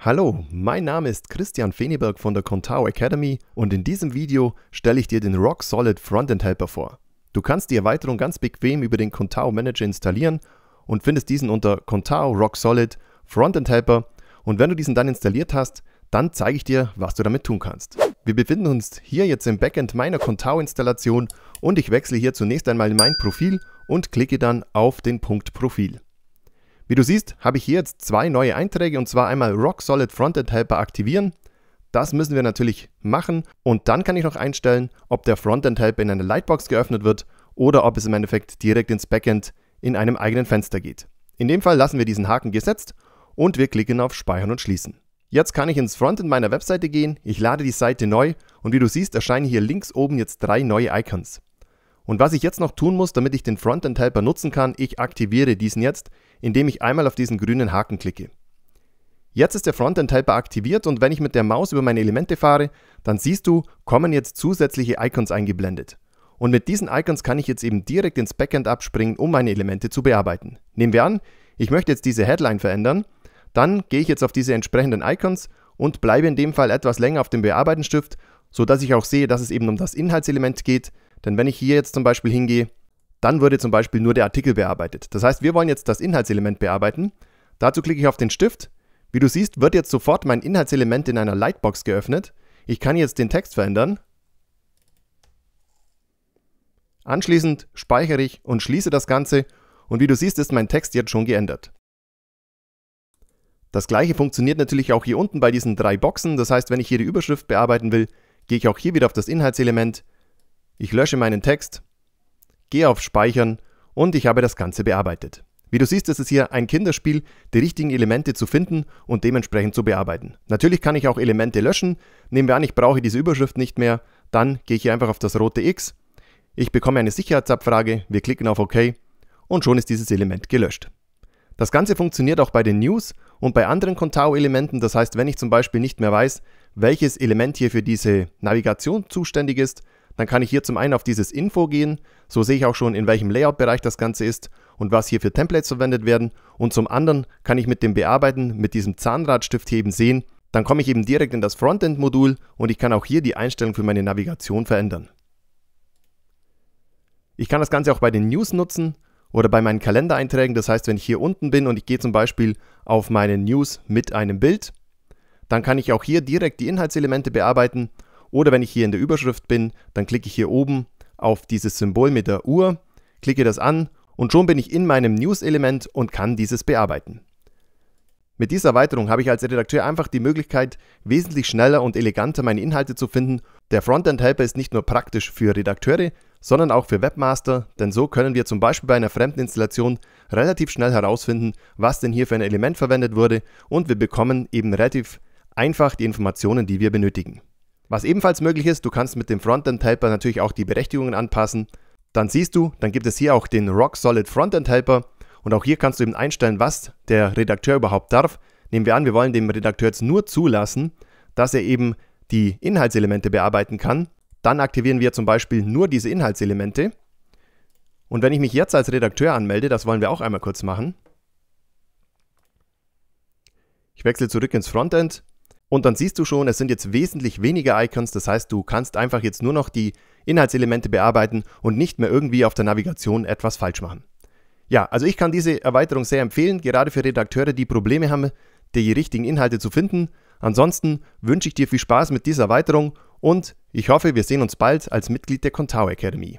Hallo, mein Name ist Christian Feneberg von der Contao Academy und in diesem Video stelle ich dir den Rock Solid Frontend Helper vor. Du kannst die Erweiterung ganz bequem über den Contao Manager installieren und findest diesen unter Contao Rock Solid Frontend Helper und wenn du diesen dann installiert hast, dann zeige ich dir, was du damit tun kannst. Wir befinden uns hier jetzt im Backend meiner Contao Installation und ich wechsle hier zunächst einmal in mein Profil und klicke dann auf den Punkt Profil. Wie du siehst, habe ich hier jetzt zwei neue Einträge und zwar einmal Rock Solid Frontend Helper aktivieren. Das müssen wir natürlich machen und dann kann ich noch einstellen, ob der Frontend Helper in eine Lightbox geöffnet wird oder ob es im Endeffekt direkt ins Backend in einem eigenen Fenster geht. In dem Fall lassen wir diesen Haken gesetzt und wir klicken auf Speichern und Schließen. Jetzt kann ich ins Frontend meiner Webseite gehen, ich lade die Seite neu und wie du siehst erscheinen hier links oben jetzt drei neue Icons. Und was ich jetzt noch tun muss, damit ich den Frontend Helper nutzen kann, ich aktiviere diesen jetzt, indem ich einmal auf diesen grünen Haken klicke. Jetzt ist der Frontend Helper aktiviert und wenn ich mit der Maus über meine Elemente fahre, dann siehst du, kommen jetzt zusätzliche Icons eingeblendet. Und mit diesen Icons kann ich jetzt eben direkt ins Backend abspringen, um meine Elemente zu bearbeiten. Nehmen wir an, ich möchte jetzt diese Headline verändern, dann gehe ich jetzt auf diese entsprechenden Icons und bleibe in dem Fall etwas länger auf dem Bearbeiten-Stift, sodass ich auch sehe, dass es eben um das Inhaltselement geht, denn wenn ich hier jetzt zum Beispiel hingehe, dann würde zum Beispiel nur der Artikel bearbeitet. Das heißt, wir wollen jetzt das Inhaltselement bearbeiten. Dazu klicke ich auf den Stift. Wie du siehst, wird jetzt sofort mein Inhaltselement in einer Lightbox geöffnet. Ich kann jetzt den Text verändern. Anschließend speichere ich und schließe das Ganze und wie du siehst, ist mein Text jetzt schon geändert. Das gleiche funktioniert natürlich auch hier unten bei diesen drei Boxen. Das heißt, wenn ich hier die Überschrift bearbeiten will, gehe ich auch hier wieder auf das Inhaltselement, ich lösche meinen Text, gehe auf Speichern und ich habe das Ganze bearbeitet. Wie du siehst, ist es hier ein Kinderspiel, die richtigen Elemente zu finden und dementsprechend zu bearbeiten. Natürlich kann ich auch Elemente löschen. Nehmen wir an, ich brauche diese Überschrift nicht mehr. Dann gehe ich hier einfach auf das rote X. Ich bekomme eine Sicherheitsabfrage. Wir klicken auf OK und schon ist dieses Element gelöscht. Das Ganze funktioniert auch bei den News und bei anderen Contao-Elementen. Das heißt, wenn ich zum Beispiel nicht mehr weiß, welches Element hier für diese Navigation zuständig ist, dann kann ich hier zum einen auf dieses Info gehen, so sehe ich auch schon, in welchem Layout-Bereich das Ganze ist und was hier für Templates verwendet werden. Und zum anderen kann ich mit dem Bearbeiten, mit diesem Zahnradstift heben sehen, dann komme ich eben direkt in das Frontend-Modul und ich kann auch hier die Einstellung für meine Navigation verändern. Ich kann das Ganze auch bei den News nutzen oder bei meinen Kalendereinträgen. Das heißt, wenn ich hier unten bin und ich gehe zum Beispiel auf meine News mit einem Bild, dann kann ich auch hier direkt die Inhaltselemente bearbeiten oder wenn ich hier in der Überschrift bin, dann klicke ich hier oben auf dieses Symbol mit der Uhr, klicke das an und schon bin ich in meinem News-Element und kann dieses bearbeiten. Mit dieser Erweiterung habe ich als Redakteur einfach die Möglichkeit, wesentlich schneller und eleganter meine Inhalte zu finden. Der Frontend-Helper ist nicht nur praktisch für Redakteure, sondern auch für Webmaster, denn so können wir zum Beispiel bei einer fremden Installation relativ schnell herausfinden, was denn hier für ein Element verwendet wurde und wir bekommen eben relativ einfach die Informationen, die wir benötigen. Was ebenfalls möglich ist, du kannst mit dem Frontend Helper natürlich auch die Berechtigungen anpassen. Dann siehst du, dann gibt es hier auch den Rock Solid Frontend Helper und auch hier kannst du eben einstellen, was der Redakteur überhaupt darf. Nehmen wir an, wir wollen dem Redakteur jetzt nur zulassen, dass er eben die Inhaltselemente bearbeiten kann. Dann aktivieren wir zum Beispiel nur diese Inhaltselemente. Und wenn ich mich jetzt als Redakteur anmelde, das wollen wir auch einmal kurz machen. Ich wechsle zurück ins Frontend und dann siehst du schon, es sind jetzt wesentlich weniger Icons, das heißt, du kannst einfach jetzt nur noch die Inhaltselemente bearbeiten und nicht mehr irgendwie auf der Navigation etwas falsch machen. Ja, also ich kann diese Erweiterung sehr empfehlen, gerade für Redakteure, die Probleme haben, die richtigen Inhalte zu finden. Ansonsten wünsche ich dir viel Spaß mit dieser Erweiterung und ich hoffe, wir sehen uns bald als Mitglied der Contao Academy.